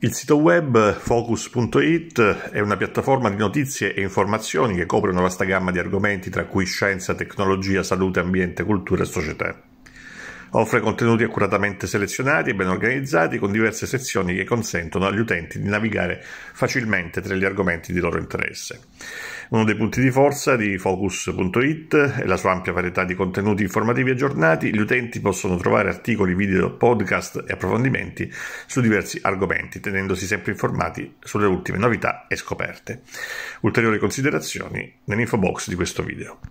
Il sito web focus.it è una piattaforma di notizie e informazioni che copre una vasta gamma di argomenti tra cui scienza, tecnologia, salute, ambiente, cultura e società. Offre contenuti accuratamente selezionati e ben organizzati con diverse sezioni che consentono agli utenti di navigare facilmente tra gli argomenti di loro interesse. Uno dei punti di forza di Focus.it è la sua ampia varietà di contenuti informativi aggiornati. Gli utenti possono trovare articoli, video, podcast e approfondimenti su diversi argomenti, tenendosi sempre informati sulle ultime novità e scoperte. Ulteriori considerazioni nell'info box di questo video.